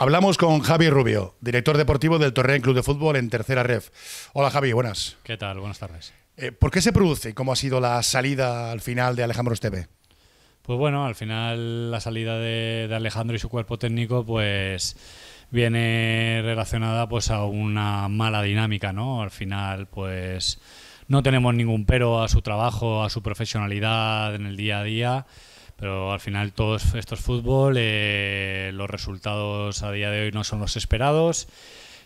Hablamos con Javi Rubio, director deportivo del Torreón Club de Fútbol en Tercera Ref. Hola Javi, buenas. ¿Qué tal? Buenas tardes. Eh, ¿Por qué se produce y cómo ha sido la salida al final de Alejandro Esteve? Pues bueno, al final la salida de, de Alejandro y su cuerpo técnico pues viene relacionada pues a una mala dinámica, ¿no? Al final pues no tenemos ningún pero a su trabajo, a su profesionalidad en el día a día pero al final todos estos fútbol, eh, los resultados a día de hoy no son los esperados.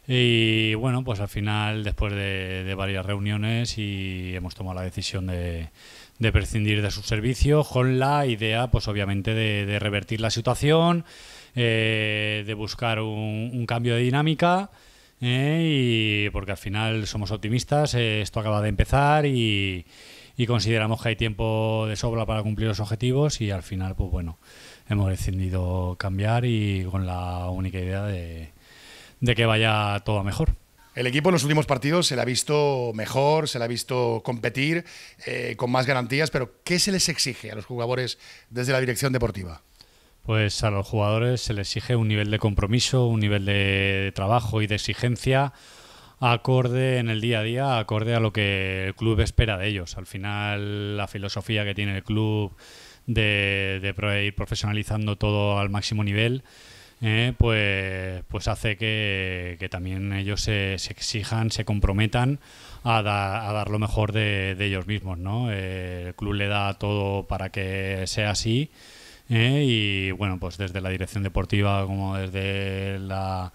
Y bueno, pues al final, después de, varias reuniones, y hemos tomado la decisión de, de prescindir de su servicio, con la idea, pues obviamente, de, revertir la situación, eh, de buscar un, cambio de dinámica ¿eh? y porque al final somos optimistas, eh, esto acaba de empezar y, consideramos que hay tiempo de sobra para cumplir los objetivos y al final, pues bueno, hemos decidido cambiar y con la única idea de, que vaya todo a mejor. El equipo en los últimos partidos se le ha visto mejor, se le ha visto competir eh, con más garantías, pero ¿qué se les exige a los jugadores desde la dirección deportiva? pues a los jugadores se les exige un nivel de compromiso, un nivel de trabajo y de exigencia acorde en el día a día, acorde a lo que el club espera de ellos. Al final, la filosofía que tiene el club de, ir profesionalizando todo al máximo nivel, eh, pues, pues hace que, también ellos se, exijan, se comprometan a, dar lo mejor de, ellos mismos. ¿no? Eh, el club le da todo para que sea así ¿eh? y bueno, pues desde la dirección deportiva como desde la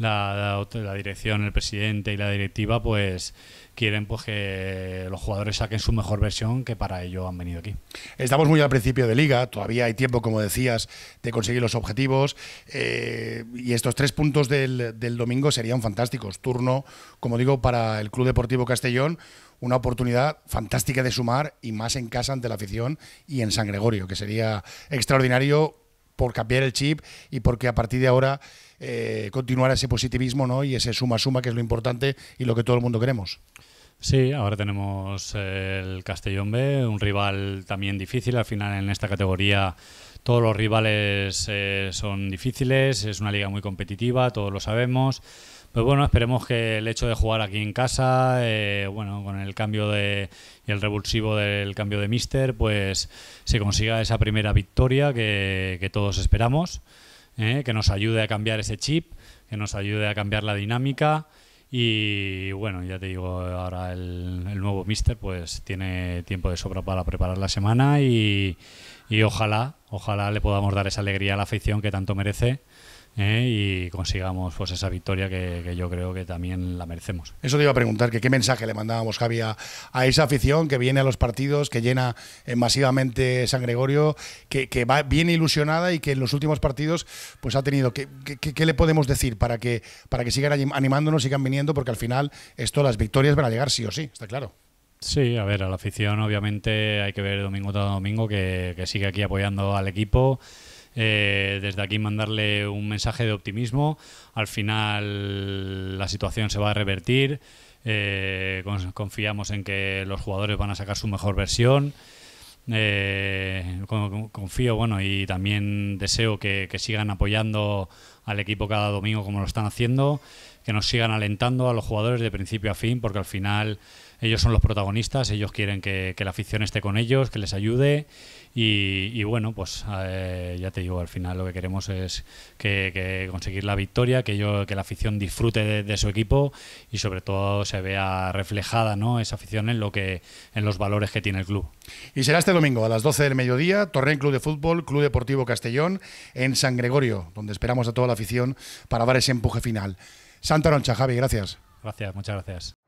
la, dirección, el presidente y la directiva, pues quieren pues que los jugadores saquen su mejor versión, que para ello han venido aquí. Estamos muy al principio de liga, todavía hay tiempo, como decías, de conseguir los objetivos eh, y estos tres puntos del domingo serían fantásticos. Turno, como digo, para el Club Deportivo Castellón, una oportunidad fantástica de sumar y más en casa ante la afición y en San Gregorio, que sería extraordinario por cambiar el chip y porque a partir de ahora eh, continuar ese positivismo ¿no? y ese suma-suma que es lo importante y lo que todo el mundo queremos. Sí, ahora tenemos el Castellón B, un rival también difícil al final en esta categoría. Todos los rivales eh, son difíciles, es una liga muy competitiva, todos lo sabemos. Pues bueno, esperemos que el hecho de jugar aquí en casa, eh, bueno, con el cambio de y el revulsivo del cambio de mister, pues se consiga esa primera victoria que, todos esperamos, eh, que nos ayude a cambiar ese chip, que nos ayude a cambiar la dinámica. Y bueno, ya te digo, ahora el, nuevo mister pues tiene tiempo de sobra para preparar la semana y ojalá Ojalá le podamos dar esa alegría a la afición que tanto merece. ¿eh? y consigamos pues esa victoria que, yo creo que también la merecemos. Eso te iba a preguntar, que qué mensaje le mandábamos, Javi, a, esa afición que viene a los partidos, que llena eh, masivamente San Gregorio, que, va, viene ilusionada y que en los últimos partidos pues ha tenido... ¿Qué, qué, le podemos decir para que, para que sigan animándonos, sigan viniendo? Porque al final esto, las victorias van a llegar sí o sí, está claro. Sí, a ver, a la afición obviamente hay que ver domingo tras domingo que, sigue aquí apoyando al equipo. Eh, desde aquí mandarle un mensaje de optimismo. Al final la situación se va a revertir. Eh, confiamos en que los jugadores van a sacar su mejor versión. Eh, confío, bueno, y también deseo que, sigan apoyando al equipo cada domingo como lo están haciendo, que nos sigan alentando a los jugadores de principio a fin, porque al final ellos son los protagonistas, ellos quieren que, la afición esté con ellos, que les ayude y, bueno, pues eh, ya te digo, al final lo que queremos es que, conseguir la victoria, que, yo, que la afición disfrute de, su equipo y sobre todo se vea reflejada ¿no? esa afición en, lo que, en los valores que tiene el club. Y será este domingo a las 12 del mediodía, Torrent Club de Fútbol, Club Deportivo Castellón, en San Gregorio, donde esperamos a toda la afición para dar ese empuje final. Santa Roncha, Javi, gracias. Gracias, muchas gracias.